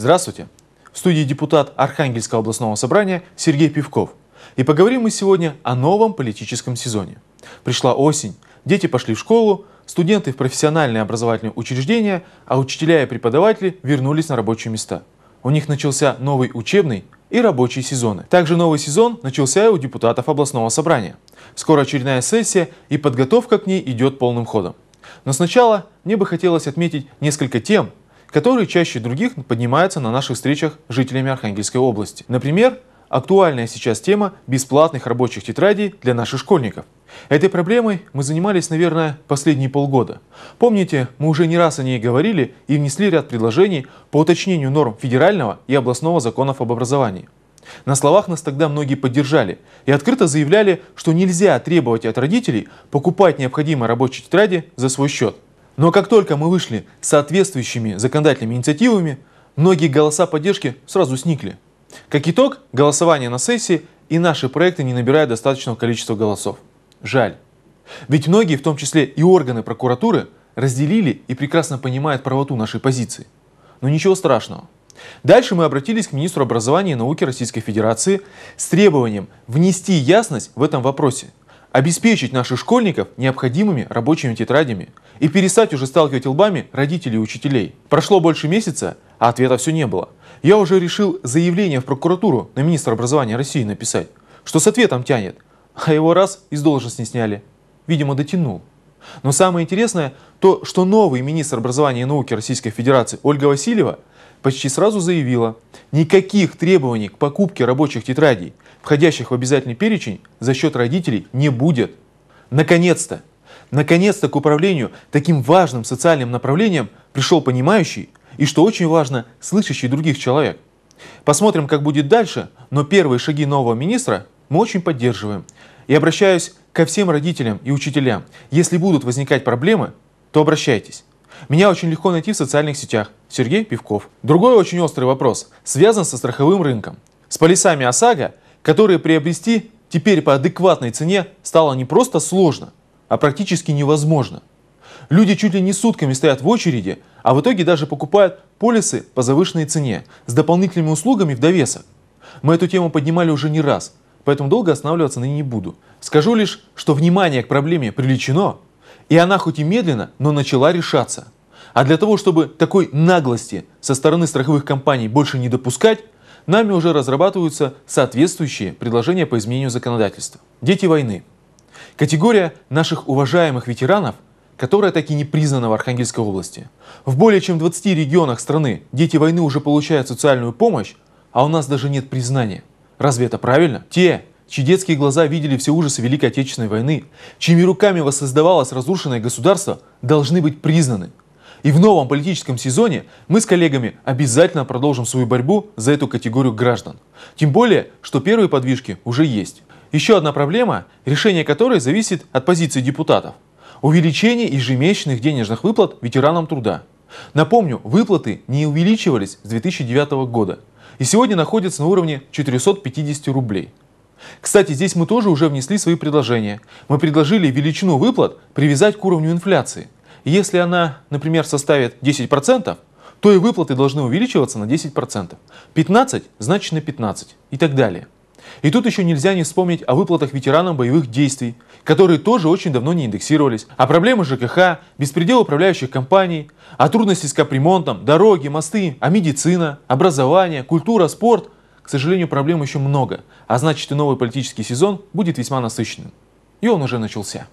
Здравствуйте! В студии депутат Архангельского областного собрания Сергей Пивков. И поговорим мы сегодня о новом политическом сезоне. Пришла осень, дети пошли в школу, студенты в профессиональные образовательные учреждения, а учителя и преподаватели вернулись на рабочие места. У них начался новый учебный и рабочие сезоны. Также новый сезон начался и у депутатов областного собрания. Скоро очередная сессия и подготовка к ней идет полным ходом. Но сначала мне бы хотелось отметить несколько тем, которые чаще других поднимаются на наших встречах с жителями Архангельской области. Например, актуальная сейчас тема бесплатных рабочих тетрадей для наших школьников. Этой проблемой мы занимались, наверное, последние полгода. Помните, мы уже не раз о ней говорили и внесли ряд предложений по уточнению норм федерального и областного законов об образовании. На словах нас тогда многие поддержали и открыто заявляли, что нельзя требовать от родителей покупать необходимые рабочие тетради за свой счет – но как только мы вышли с соответствующими законодательными инициативами, многие голоса поддержки сразу сникли. Как итог, голосование на сессии и наши проекты не набирают достаточного количества голосов. Жаль. Ведь многие, в том числе и органы прокуратуры, разделили и прекрасно понимают правоту нашей позиции. Но ничего страшного. Дальше мы обратились к министру образования и науки Российской Федерации с требованием внести ясность в этом вопросе – обеспечить наших школьников необходимыми рабочими тетрадями и перестать уже сталкивать лбами родителей и учителей. Прошло больше месяца, а ответа все не было. Я уже решил заявление в прокуратуру на министра образования России написать, что с ответом тянет, а его раз из должности сняли. Видимо, дотянул. Но самое интересное то, что новый министр образования и науки Российской Федерации Ольга Васильева почти сразу заявила, никаких требований к покупке рабочих тетрадей входящих в обязательный перечень, за счет родителей не будет. Наконец-то, наконец-то к управлению таким важным социальным направлением пришел понимающий и, что очень важно, слышащий других человек. Посмотрим, как будет дальше, но первые шаги нового министра мы очень поддерживаем. И обращаюсь ко всем родителям и учителям. Если будут возникать проблемы, то обращайтесь. Меня очень легко найти в социальных сетях. Сергей Пивков. Другой очень острый вопрос связан со страховым рынком. С полисами ОСАГО которые приобрести теперь по адекватной цене стало не просто сложно, а практически невозможно. Люди чуть ли не сутками стоят в очереди, а в итоге даже покупают полисы по завышенной цене, с дополнительными услугами в довесок. Мы эту тему поднимали уже не раз, поэтому долго останавливаться на ней не буду. Скажу лишь, что внимание к проблеме привлечено, и она хоть и медленно, но начала решаться. А для того, чтобы такой наглости со стороны страховых компаний больше не допускать, нами уже разрабатываются соответствующие предложения по изменению законодательства. Дети войны. Категория наших уважаемых ветеранов, которая так и не признана в Архангельской области. В более чем 20 регионах страны дети войны уже получают социальную помощь, а у нас даже нет признания. Разве это правильно? Те, чьи детские глаза видели все ужасы Великой Отечественной войны, чьими руками воссоздавалось разрушенное государство, должны быть признаны. И в новом политическом сезоне мы с коллегами обязательно продолжим свою борьбу за эту категорию граждан. Тем более, что первые подвижки уже есть. Еще одна проблема, решение которой зависит от позиции депутатов. Увеличение ежемесячных денежных выплат ветеранам труда. Напомню, выплаты не увеличивались с 2009 года и сегодня находятся на уровне 450 рублей. Кстати, здесь мы тоже уже внесли свои предложения. Мы предложили величину выплат привязать к уровню инфляции – если она, например, составит 10%, то и выплаты должны увеличиваться на 10%. 15 значит на 15 и так далее. И тут еще нельзя не вспомнить о выплатах ветеранам боевых действий, которые тоже очень давно не индексировались, о проблемах ЖКХ, беспредел управляющих компаний, о трудности с капремонтом, дороги, мосты, о медицина, образование, культура, спорт. К сожалению, проблем еще много, а значит и новый политический сезон будет весьма насыщенным. И он уже начался.